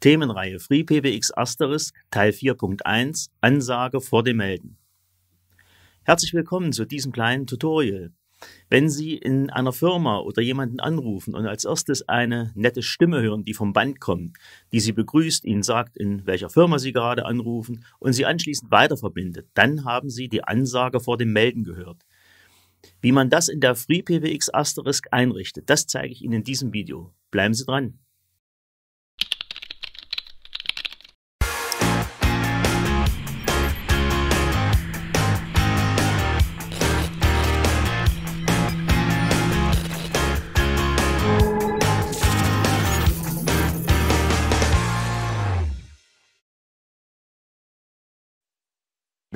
Themenreihe FreePBX Asterisk Teil 4.1 Ansage vor dem Melden. Herzlich willkommen zu diesem kleinen Tutorial. Wenn Sie in einer Firma oder jemanden anrufen und als erstes eine nette Stimme hören, die vom Band kommt, die Sie begrüßt, Ihnen sagt, in welcher Firma Sie gerade anrufen und Sie anschließend weiterverbindet, dann haben Sie die Ansage vor dem Melden gehört. Wie man das in der FreePBX Asterisk einrichtet, das zeige ich Ihnen in diesem Video. Bleiben Sie dran.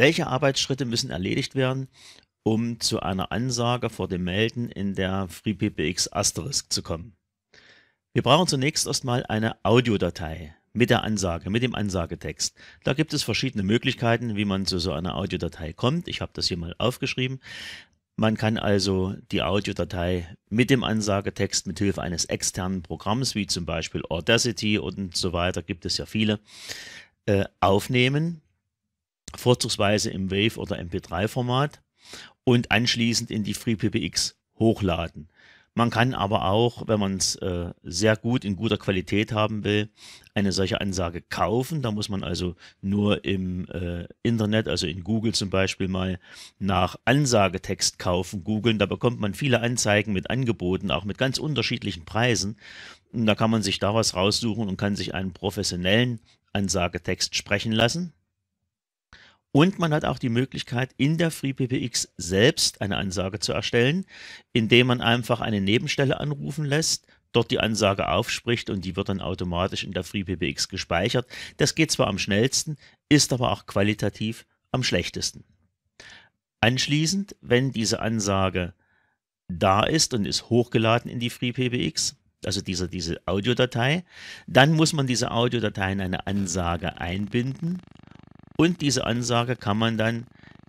Welche Arbeitsschritte müssen erledigt werden, um zu einer Ansage vor dem Melden in der FreePBX Asterisk zu kommen? Wir brauchen zunächst erstmal eine Audiodatei mit der Ansage, mit dem Ansagetext. Da gibt es verschiedene Möglichkeiten, wie man zu so einer Audiodatei kommt. Ich habe das hier mal aufgeschrieben. Man kann also die Audiodatei mit dem Ansagetext mit Hilfe eines externen Programms, wie zum Beispiel Audacity und so weiter, gibt es ja viele, äh, aufnehmen vorzugsweise im Wave- oder MP3-Format und anschließend in die FreePPX hochladen. Man kann aber auch, wenn man es äh, sehr gut in guter Qualität haben will, eine solche Ansage kaufen. Da muss man also nur im äh, Internet, also in Google zum Beispiel mal nach Ansagetext kaufen googeln. Da bekommt man viele Anzeigen mit Angeboten, auch mit ganz unterschiedlichen Preisen. Und da kann man sich da was raussuchen und kann sich einen professionellen Ansagetext sprechen lassen und man hat auch die Möglichkeit, in der FreeBPX selbst eine Ansage zu erstellen, indem man einfach eine Nebenstelle anrufen lässt, dort die Ansage aufspricht und die wird dann automatisch in der FreeBPX gespeichert. Das geht zwar am schnellsten, ist aber auch qualitativ am schlechtesten. Anschließend, wenn diese Ansage da ist und ist hochgeladen in die FreePBX, also diese, diese Audiodatei, dann muss man diese Audiodatei in eine Ansage einbinden und diese Ansage kann man dann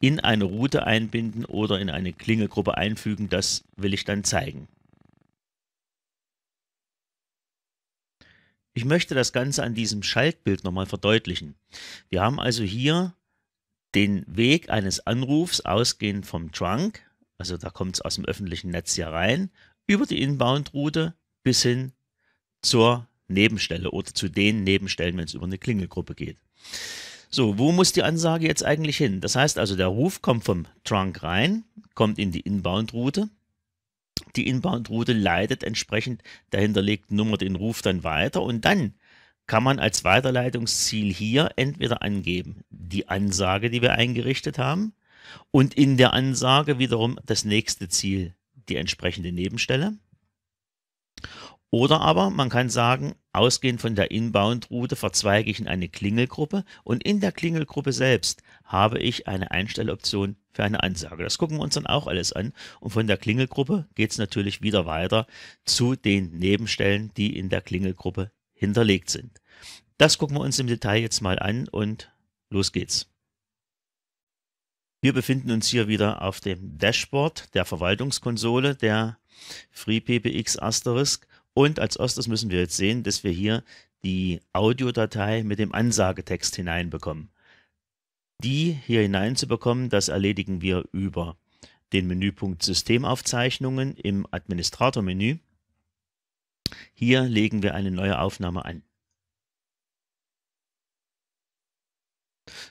in eine Route einbinden oder in eine Klingegruppe einfügen. Das will ich dann zeigen. Ich möchte das Ganze an diesem Schaltbild nochmal verdeutlichen. Wir haben also hier den Weg eines Anrufs ausgehend vom Trunk, also da kommt es aus dem öffentlichen Netz hier rein, über die Inbound-Route bis hin zur Nebenstelle oder zu den Nebenstellen, wenn es über eine Klingelgruppe geht. So, wo muss die Ansage jetzt eigentlich hin? Das heißt also, der Ruf kommt vom Trunk rein, kommt in die Inbound-Route. Die Inbound-Route leitet entsprechend der hinterlegten Nummer den Ruf dann weiter und dann kann man als Weiterleitungsziel hier entweder angeben die Ansage, die wir eingerichtet haben, und in der Ansage wiederum das nächste Ziel, die entsprechende Nebenstelle. Oder aber man kann sagen, Ausgehend von der Inbound-Route verzweige ich in eine Klingelgruppe und in der Klingelgruppe selbst habe ich eine Einstelloption für eine Ansage. Das gucken wir uns dann auch alles an. Und von der Klingelgruppe geht es natürlich wieder weiter zu den Nebenstellen, die in der Klingelgruppe hinterlegt sind. Das gucken wir uns im Detail jetzt mal an und los geht's. Wir befinden uns hier wieder auf dem Dashboard der Verwaltungskonsole der FreePBX Asterisk und als erstes müssen wir jetzt sehen, dass wir hier die Audiodatei mit dem Ansagetext hineinbekommen. Die hier hineinzubekommen, das erledigen wir über den Menüpunkt Systemaufzeichnungen im Administratormenü. Hier legen wir eine neue Aufnahme an.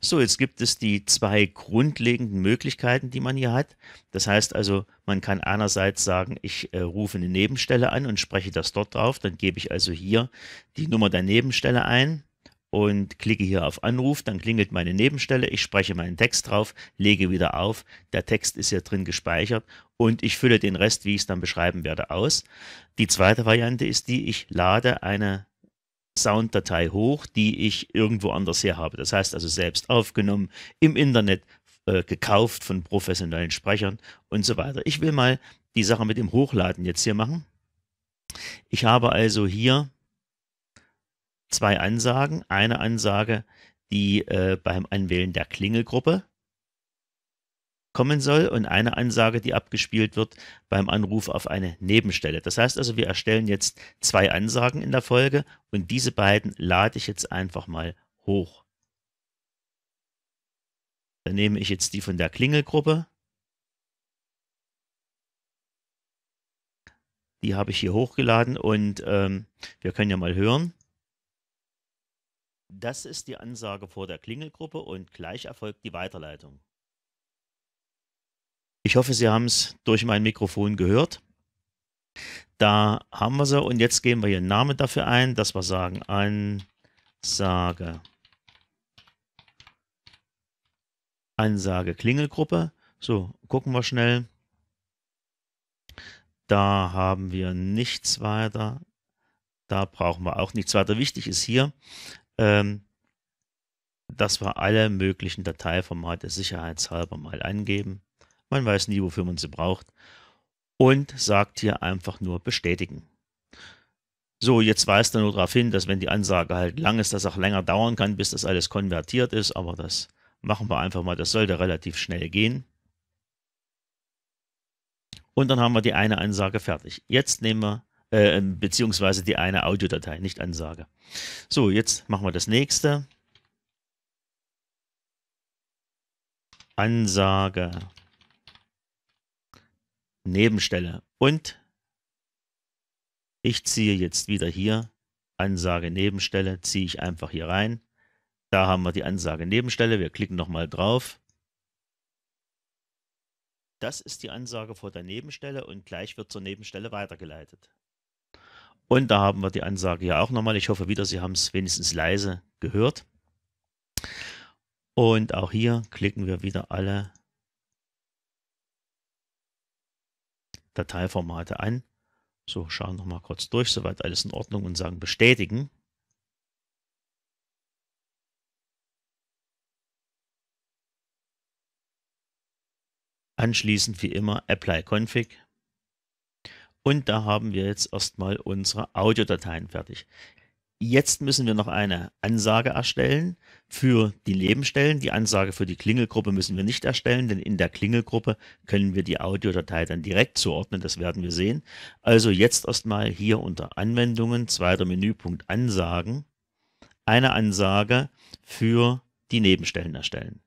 So, jetzt gibt es die zwei grundlegenden Möglichkeiten, die man hier hat. Das heißt also, man kann einerseits sagen, ich äh, rufe eine Nebenstelle an und spreche das dort drauf. Dann gebe ich also hier die Nummer der Nebenstelle ein und klicke hier auf Anruf. Dann klingelt meine Nebenstelle. Ich spreche meinen Text drauf, lege wieder auf. Der Text ist ja drin gespeichert und ich fülle den Rest, wie ich es dann beschreiben werde, aus. Die zweite Variante ist die, ich lade eine Sounddatei hoch, die ich irgendwo anders her habe. Das heißt also selbst aufgenommen, im Internet äh, gekauft von professionellen Sprechern und so weiter. Ich will mal die Sache mit dem Hochladen jetzt hier machen. Ich habe also hier zwei Ansagen. Eine Ansage, die äh, beim Anwählen der Klingelgruppe kommen soll und eine Ansage, die abgespielt wird beim Anruf auf eine Nebenstelle. Das heißt also, wir erstellen jetzt zwei Ansagen in der Folge und diese beiden lade ich jetzt einfach mal hoch. Dann nehme ich jetzt die von der Klingelgruppe. Die habe ich hier hochgeladen und ähm, wir können ja mal hören. Das ist die Ansage vor der Klingelgruppe und gleich erfolgt die Weiterleitung. Ich hoffe, Sie haben es durch mein Mikrofon gehört. Da haben wir sie und jetzt geben wir ihren Namen dafür ein, dass wir sagen Ansage. Ansage Klingelgruppe. So, gucken wir schnell. Da haben wir nichts weiter. Da brauchen wir auch nichts weiter. Wichtig ist hier, ähm, dass wir alle möglichen Dateiformate sicherheitshalber mal angeben. Man weiß nie, wofür man sie braucht. Und sagt hier einfach nur bestätigen. So, jetzt weist er nur darauf hin, dass wenn die Ansage halt lang ist, dass auch länger dauern kann, bis das alles konvertiert ist. Aber das machen wir einfach mal. Das sollte relativ schnell gehen. Und dann haben wir die eine Ansage fertig. Jetzt nehmen wir, äh, ähm, beziehungsweise die eine Audiodatei, nicht Ansage. So, jetzt machen wir das nächste. Ansage Nebenstelle. Und ich ziehe jetzt wieder hier Ansage Nebenstelle, ziehe ich einfach hier rein. Da haben wir die Ansage Nebenstelle. Wir klicken nochmal drauf. Das ist die Ansage vor der Nebenstelle und gleich wird zur Nebenstelle weitergeleitet. Und da haben wir die Ansage hier auch nochmal. Ich hoffe wieder, Sie haben es wenigstens leise gehört. Und auch hier klicken wir wieder alle Dateiformate an. So, schauen noch mal kurz durch, soweit alles in Ordnung und sagen bestätigen. Anschließend wie immer Apply Config. Und da haben wir jetzt erstmal unsere Audiodateien fertig jetzt müssen wir noch eine Ansage erstellen für die Nebenstellen. Die Ansage für die Klingelgruppe müssen wir nicht erstellen, denn in der Klingelgruppe können wir die Audiodatei dann direkt zuordnen. Das werden wir sehen. Also jetzt erstmal hier unter Anwendungen, zweiter Menüpunkt Ansagen, eine Ansage für die Nebenstellen erstellen.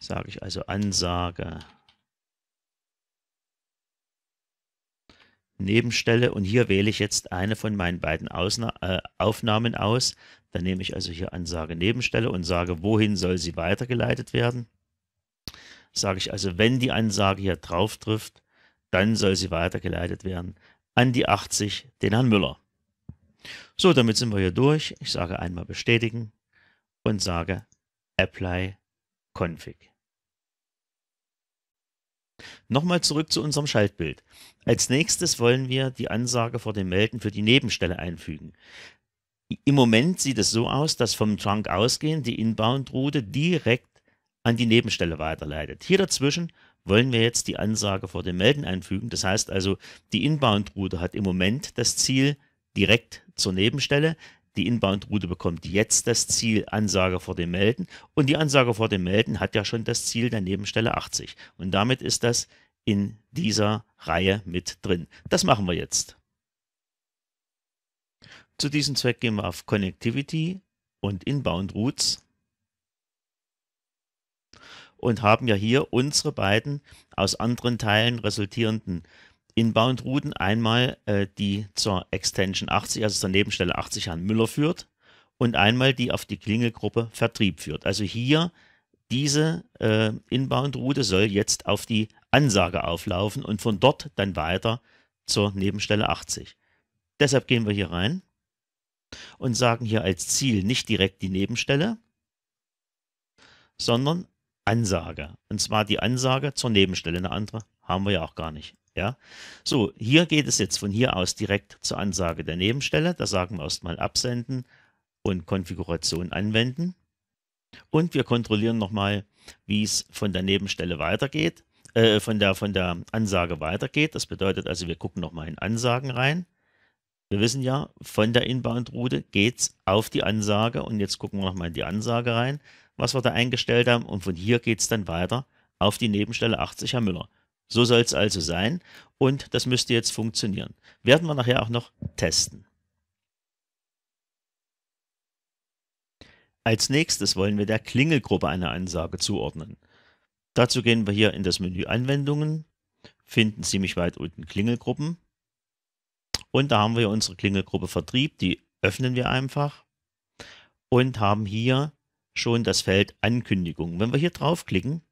Sage ich also Ansage Nebenstelle und hier wähle ich jetzt eine von meinen beiden Ausna äh, Aufnahmen aus. Dann nehme ich also hier Ansage Nebenstelle und sage, wohin soll sie weitergeleitet werden. Sage ich also, wenn die Ansage hier drauf trifft, dann soll sie weitergeleitet werden an die 80, den Herrn Müller. So, damit sind wir hier durch. Ich sage einmal bestätigen und sage Apply Config. Nochmal zurück zu unserem Schaltbild. Als nächstes wollen wir die Ansage vor dem Melden für die Nebenstelle einfügen. Im Moment sieht es so aus, dass vom Trunk ausgehend die Inbound-Route direkt an die Nebenstelle weiterleitet. Hier dazwischen wollen wir jetzt die Ansage vor dem Melden einfügen. Das heißt also, die Inbound-Route hat im Moment das Ziel direkt zur Nebenstelle die Inbound-Route bekommt jetzt das Ziel Ansage vor dem Melden und die Ansage vor dem Melden hat ja schon das Ziel der Nebenstelle 80 und damit ist das in dieser Reihe mit drin. Das machen wir jetzt. Zu diesem Zweck gehen wir auf Connectivity und Inbound Routes und haben ja hier unsere beiden aus anderen Teilen resultierenden Inbound-Routen. Einmal äh, die zur Extension 80, also zur Nebenstelle 80 an Müller führt und einmal die auf die Klingelgruppe Vertrieb führt. Also hier diese äh, Inbound-Route soll jetzt auf die Ansage auflaufen und von dort dann weiter zur Nebenstelle 80. Deshalb gehen wir hier rein und sagen hier als Ziel nicht direkt die Nebenstelle, sondern Ansage. Und zwar die Ansage zur Nebenstelle. Eine andere haben wir ja auch gar nicht. Ja? So, hier geht es jetzt von hier aus direkt zur Ansage der Nebenstelle. Da sagen wir erstmal absenden und Konfiguration anwenden. Und wir kontrollieren nochmal, wie es von der Nebenstelle weitergeht, äh, von, der, von der Ansage weitergeht. Das bedeutet also, wir gucken nochmal in Ansagen rein. Wir wissen ja, von der Inbound-Route geht es auf die Ansage und jetzt gucken wir nochmal in die Ansage rein, was wir da eingestellt haben und von hier geht es dann weiter auf die Nebenstelle 80 Herr Müller. So soll es also sein und das müsste jetzt funktionieren. Werden wir nachher auch noch testen. Als nächstes wollen wir der Klingelgruppe eine Ansage zuordnen. Dazu gehen wir hier in das Menü Anwendungen, finden ziemlich weit unten Klingelgruppen und da haben wir unsere Klingelgruppe Vertrieb, die öffnen wir einfach und haben hier schon das Feld Ankündigung. Wenn wir hier draufklicken,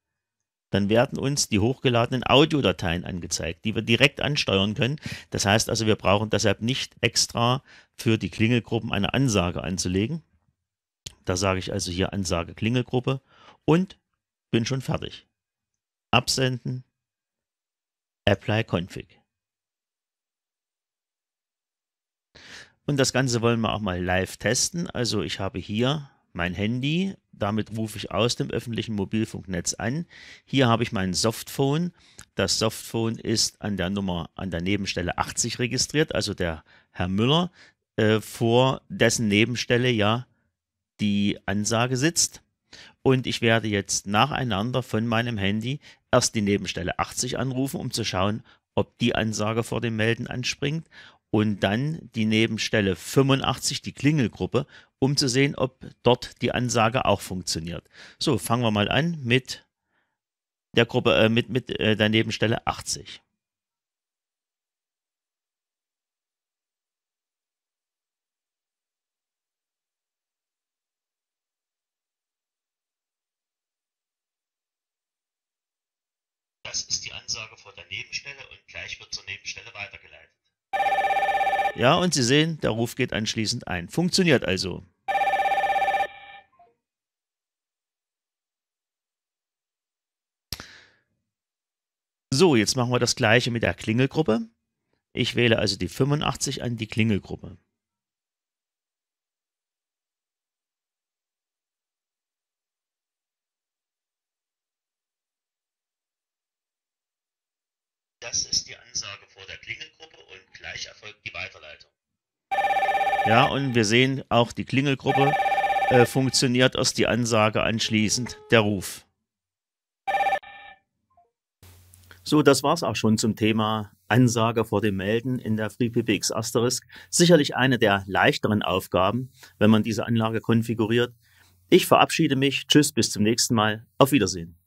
dann werden uns die hochgeladenen Audiodateien angezeigt, die wir direkt ansteuern können. Das heißt also, wir brauchen deshalb nicht extra für die Klingelgruppen eine Ansage anzulegen. Da sage ich also hier Ansage Klingelgruppe und bin schon fertig. Absenden, Apply Config. Und das Ganze wollen wir auch mal live testen. Also ich habe hier mein Handy damit rufe ich aus dem öffentlichen Mobilfunknetz an. Hier habe ich mein Softphone. Das Softphone ist an der Nummer, an der Nebenstelle 80 registriert, also der Herr Müller, äh, vor dessen Nebenstelle ja die Ansage sitzt. Und ich werde jetzt nacheinander von meinem Handy erst die Nebenstelle 80 anrufen, um zu schauen, ob die Ansage vor dem Melden anspringt und dann die Nebenstelle 85, die Klingelgruppe, um zu sehen, ob dort die Ansage auch funktioniert. So, fangen wir mal an mit der Gruppe, äh, mit, mit äh, der Nebenstelle 80. Das ist die Ansage vor der Nebenstelle und gleich wird zur Nebenstelle weitergeleitet. Ja, und Sie sehen, der Ruf geht anschließend ein. Funktioniert also. So, jetzt machen wir das gleiche mit der Klingelgruppe. Ich wähle also die 85 an die Klingelgruppe. Gleich erfolgt die Weiterleitung. Ja, und wir sehen auch die Klingelgruppe äh, funktioniert erst die Ansage anschließend, der Ruf. So, das war's auch schon zum Thema Ansage vor dem Melden in der FreePPX Asterisk. Sicherlich eine der leichteren Aufgaben, wenn man diese Anlage konfiguriert. Ich verabschiede mich. Tschüss, bis zum nächsten Mal. Auf Wiedersehen.